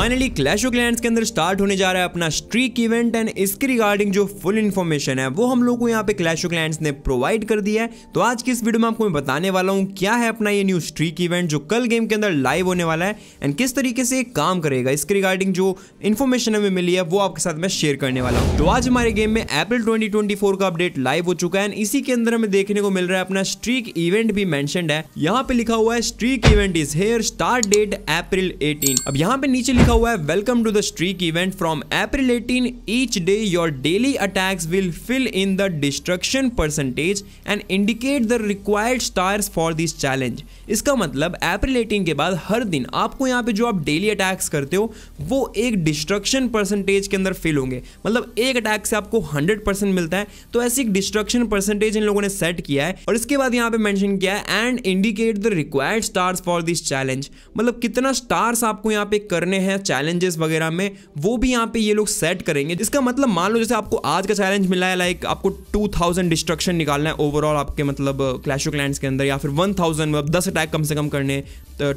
finally clash of क्लैंड के अंदर start होने जा रहा है अपना स्ट्रीक इवेंट एंड इसके रिगार्डिंग जो फुल इन्फॉर्मेशन है वो हम लोग को यहाँ पे क्लैश ऑफ क्लैंड ने प्रोवाइड कर दिया है तो आज की इस वीडियो में आपको मैं बताने वाला हूँ क्या है अपना ये न्यू स्ट्रीक इवेंट जो कल गेम के अंदर लाइव होने वाला है एंड किस तरीके से काम करेगा इसके रिगार्डिंग जो इन्फॉर्मेशन हमें मिली है वो आपके साथ मैं शेयर करने वाला हूँ तो आज हमारे गेम में अप्रैल ट्वेंटी का अपडेट लाइव हो चुका है एंड इसी के अंदर हमें देखने को मिल रहा है अपना स्ट्रीक इवेंट भी मैंशनड है यहाँ पे लिखा हुआ है streak event is here start date April eighteen अब यहाँ पे नीचे लिखा लिखा हुआ है welcome to the streak event from April 18 each day your daily attacks will fill in the destruction percentage and indicate the required stars for this challenge इसका मतलब अप्रैल 18 के बाद हर दिन आपको यहाँ पे जो आप डेली अटैक्स करते हो वो एक डिस्ट्रक्शन परसेंटेज के अंदर फिल होंगे मतलब एक अटैक से आपको हंड्रेड मिलता है तो ऐसी एक डिस्ट्रक्शन परसेंटेज इन लोगों ने सेट किया है और इसके बाद यहाँ पे मैंशन किया है and indicate the required stars for this challenge मतलब कितना स्टार्स आपको यहाँ पे करने हैं चैलेंजेस वगैरह में वो भी यहाँ पे ये लोग सेट करेंगे इसका मतलब मान लो जैसे आपको आज का चैलेंज मिला है लाइक आपको टू थाउजेंड डिस्ट्रक्शन निकालना है ओवरऑल आपके मतलब क्लैश ऑफ क्लैंड के अंदर या फिर वन थाउजेंड दस अटैक कम से कम करने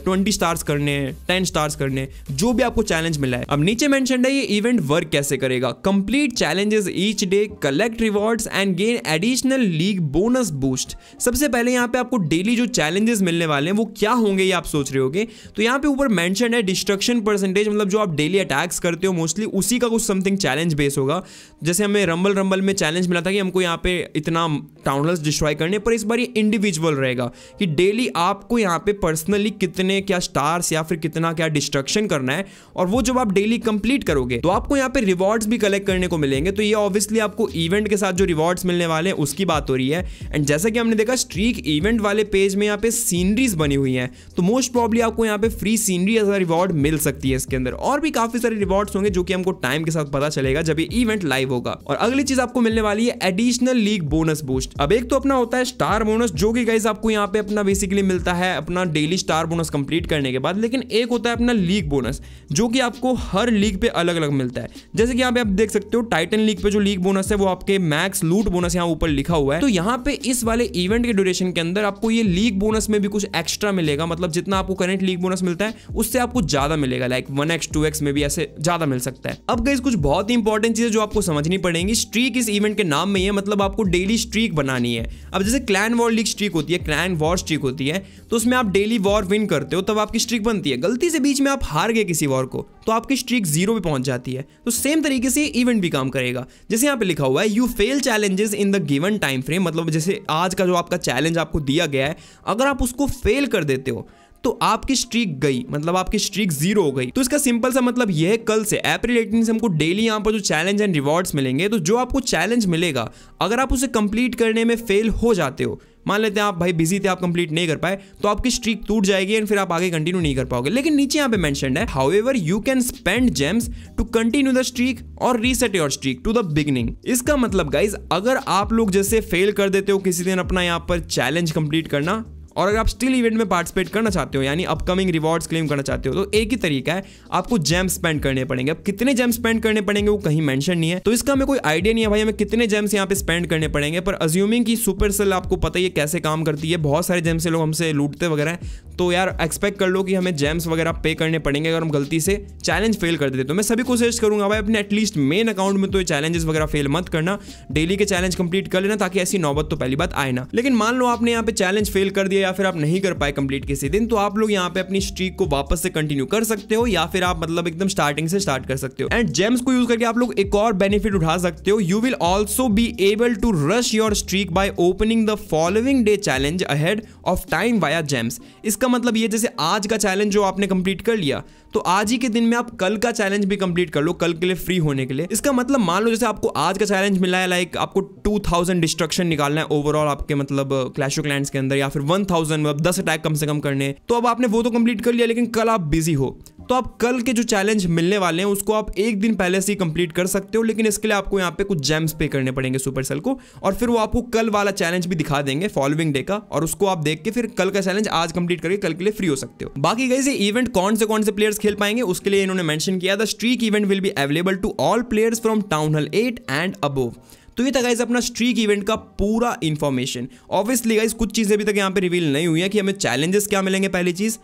ट्वेंटी स्टार्स करने टेन स्टार्स करने जो भी आपको चैलेंज मिला है अब नीचे मैंशन है ये इवेंट वर्क कैसे करेगा complete challenges each day collect rewards and gain additional league bonus boost सबसे पहले यहाँ पे आपको डेली जो चैलेंजेस मिलने वाले हैं वो क्या होंगे ये आप सोच रहे होगे तो यहाँ पे ऊपर मैंशन है डिस्ट्रक्शन परसेंटेज मतलब जो आप डेली अटैक्स करते हो मोस्टली उसी का कुछ समथिंग चैलेंज बेस होगा जैसे हमें रंबल रंबल में चैलेंज मिला था कि हमको यहाँ पे इतना टाउनल्स डिस्ट्रॉय करने पर इस बार ये इंडिविजुअल रहेगा कि डेली आपको यहाँ पे पर्सनली कितने क्या स्टार्स या फिर कितना क्या डिस्ट्रक्शन करना है और वो जब आप डेली कंप्लीट करोगे तो आपको यहाँ पे रिवॉर्ड्स भी कलेक्ट करने को मिलेंगे तो ये ऑब्वियसली आपको इवेंट के साथ जो रिवॉर्ड्स मिलने वाले हैं उसकी बात हो रही है एंड जैसा कि हमने देखा स्ट्रीक इवेंट वाले पेज में यहाँ पे सीनरीज बनी हुई है तो मोस्ट प्रॉब्ली आपको यहाँ पे फ्री सीनरी एज रिवॉर्ड मिल सकती है इसके अंदर और भी काफी सारे रिवॉर्ड्स होंगे जो कि हमको टाइम के साथ पता चलेगा जब ये इवेंट लाइव होगा और अगली चीज आपको मिलने वाली है एडिशनल लीग बोनस बूस्ट अब एक तो अपना होता है स्टार बोनस जो कि गाइज आपको यहाँ पे अपना बेसिकली मिलता है अपना daily star bonus bonus complete करने के बाद लेकिन एक होता है अपना लीग बोनस जो कि आपको हर लीग पे अलग अलग मिलता है जैसे कि यहाँ पे आप देख सकते हो टाइटन लीग पे जो लीग बोनस है वो आपके मैक्स लूट बोनस यहाँ ऊपर लिखा हुआ है तो यहाँ पे इस वाले इवेंट के ड्यूरेशन के अंदर आपको ये लीग बोनस में भी कुछ एक्स्ट्रा मिलेगा मतलब जितना आपको करेंट लीग बोनस मिलता है उससे आपको ज्यादा मिलेगा like one X two X में भी ऐसे ज्यादा मिल सकता है अब गई कुछ बहुत ही इंपॉर्टेंट चीजें जो आपको समझनी पड़ेगी स्ट्रीक इस इवेंट के नाम में ही है मतलब आपको डेली स्ट्रीक बनानी है अब जैसे क्लैन वॉर लीग स्ट्रीक होती है क्लैन वॉर स्ट्रीक होती है तो उसमें आप डेली वॉर विन विन करते हो तब आपकी स्ट्रिक बनती है गलती से बीच में आप हार गए किसी वॉर को तो आपकी स्ट्रिक जीरो पे पहुंच जाती है तो सेम तरीके से इवेंट भी काम करेगा जैसे यहाँ पे लिखा हुआ है you fail challenges in the given time frame मतलब जैसे आज का जो आपका चैलेंज आपको दिया गया है अगर आप उसको फेल कर देते हो तो आपकी स्ट्रीक गई मतलब आपकी स्ट्रीक जीरो हो गई तो इसका सिंपल सा मतलब यह है कल से अप्रैल एटीन से हमको डेली यहाँ पर जो चैलेंज एंड रिवॉर्ड्स मिलेंगे तो जो आपको चैलेंज मिलेगा अगर आप उसे कंप्लीट करने में फेल हो जाते हो मान लेते हैं आप भाई बिजी थे आप कंप्लीट नहीं कर पाए तो आपकी स्ट्रीक टूट जाएगी एंड फिर आप आगे कंटिन्यू नहीं कर पाओगे लेकिन नीचे यहाँ पे मेंशन है however you can spend gems to continue the streak और reset your streak to the beginning इसका मतलब गाइज अगर आप लोग जैसे फेल कर देते हो किसी दिन अपना यहाँ पर चैलेंज कंप्लीट करना और अगर आप स्टिल इवेंट में पार्टिसिपेट करना चाहते हो यानी अपकमिंग रिवॉर्ड्स क्लेम करना चाहते हो तो एक ही तरीका है आपको जैम स्पेंड करने पड़ेंगे अब कितने जैम स्पेंड करने पड़ेंगे वो कहीं मेंशन नहीं है तो इसका हमें कोई आइडिया नहीं है भाई हमें कितने जैम्स यहाँ पे स्पेंड करने पड़ेंगे पर अज्यूमिंग की सुपर सेल आपको पता ही है कैसे काम करती है बहुत सारे जैम्स लोग हमसे लूटते वगैरह तो यार एक्सपेक्ट कर लो कि हमें जैम्स वगैरह पे करने पड़ेंगे अगर हम गलती से चैलेंज फेल कर देते तो मैं सभी कोशिश करूंगा भाई अपने एटलीस्ट मेन अकाउंट में तो ये चैलेंजेस वगैरह फेल मत करना डेली के चैलेंज कंप्लीट कर लेना ताकि ऐसी नौबत तो पहली बात आए ना लेकिन मान लो आपने यहाँ पे चैलेंज फेल कर दिया या फिर आप नहीं कर पाए कंप्लीट किसी दिन तो आप लोग यहाँ पे अपनी स्ट्रीक को वापस से कंटिन्यू कर सकते हो या फिर आप मतलब एकदम स्टार्टिंग से स्टार्ट कर सकते हो एंड जेम्स को यूज करके आप लोग एक और बेनिफिट उठा सकते हो you will also be able to rush your streak by opening the following day challenge ahead of time via gems इसका मतलब ये जैसे आज का चैलेंज जो आपने कंप्लीट कर लिया तो आज ही के दिन में आप कल का चैलेंज भी कंप्लीट कर लो कल के लिए फ्री होने के लिए इसका मतलब मान लो जैसे आपको आज का चैलेंज मिला है लाइक आपको टू थाउजेंड डिस्ट्रक्शन निकालना है ओवरऑल आपके मतलब क्लैश ऑफ क्लैंड के अंदर या फिर वन थाउजेंड दस अटैक कम से कम करने तो अब आपने वो तो कंप्लीट कर लिया लेकिन कल आप बिजी हो तो आप कल के जो चैलेंज मिलने वाले हैं उसको आप एक दिन पहले से ही कंप्लीट कर सकते हो लेकिन इसके लिए आपको यहाँ पे कुछ जेम्स पे करने पड़ेंगे सुपर सेल को और फिर वो आपको कल वाला चैलेंज भी दिखा देंगे फॉलोइंग डे का और उसको आप देख के फिर कल का चैलेंज आज कंप्लीट करके कल के लिए फ्री हो सकते हो बाकी गई इवेंट कौन से कौन से प्लेयर्स खेल पाएंगे उसके लिए इन्होंने मैंशन किया था streak event will be available to all players from town hall eight and above तो ये था गाइज अपना स्ट्रीक इवेंट का पूरा इन्फॉर्मेशन ऑब्वियसली गाइज कुछ चीज़ें अभी तक यहाँ पे रिवील नहीं हुई है कि हमें चैलेंजेस क्या मिलेंगे पहली चीज़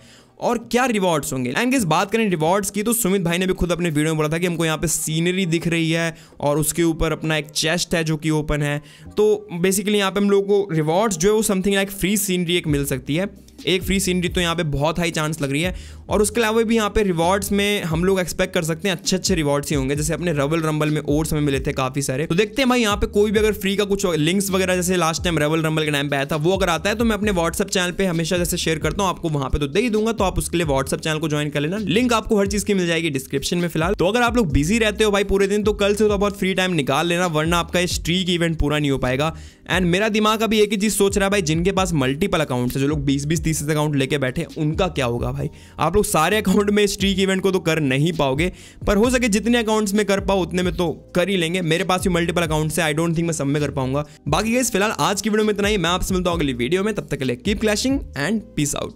और क्या रिवॉर्ड्स होंगे एंड गेस बात करें रिवॉर्ड्स की तो सुमित भाई ने भी खुद अपने वीडियो में बोला था कि हमको यहाँ पे सीनरी दिख रही है और उसके ऊपर अपना एक चेस्ट है जो कि ओपन है तो बेसिकली यहाँ पे हम लोगों को रिवॉर्ड्स जो है वो समथिंग लाइक फ्री सीनरी एक मिल सकती है एक फ्री सीनरी तो यहाँ पे बहुत हाई चांस लग रही है और उसके अलावा भी यहाँ पे रिवॉर्ड्स में हम लोग एक्सपेक्ट कर सकते हैं अच्छे अच्छे रिवॉर्ड्स ही होंगे जैसे अपने रबल रंबल में और समय मिले थे काफी सारे तो देखते हैं भाई यहाँ पे कोई भी अगर फ्री का कुछ लिंक्स वगैरह जैसे लास्ट टाइम रबल रंबल के टाइम पे आया था वो अगर आता है तो मैं अपने व्हाट्सअप चैनल पर हमेशा जैसे शेयर करता हूँ आपको वहाँ पे तो दे ही दूंगा तो आप उसके लिए व्हाट्सअप चैनल को ज्वाइन कर लेना लिंक आपको हर चीज की मिल जाएगी डिस्क्रिप्शन में फिलहाल तो अगर आप लोग बिजी रहते हो भाई पूरे दिन तो कल से तो बहुत फ्री टाइम निकाल लेना वरना आपका स्ट्रीक इवेंट पूरा नहीं हो पाएगा एंड मेरा दिमाग अभी एक ही चीज सोच रहा है भाई जिनके पास मल्टीपल अकाउंट है जो लोग बीस बीस तीस अकाउंट लेके बैठे उनका क्या होगा भाई आप लोग सारे अकाउंट में स्ट्रीक इवेंट को तो कर नहीं पाओगे पर हो सके जितने अकाउंट्स में कर पाओ उतने में तो कर ही लेंगे मेरे पास भी मल्टीपल अकाउंट है आई डोंट थिंक मैं सब में कर पाऊंगा बाकी फिलहाल आज की वीडियो में इतना ही मैं आपसे मिलता हूँ अगली वीडियो में तब तक के लिए keep clashing and peace out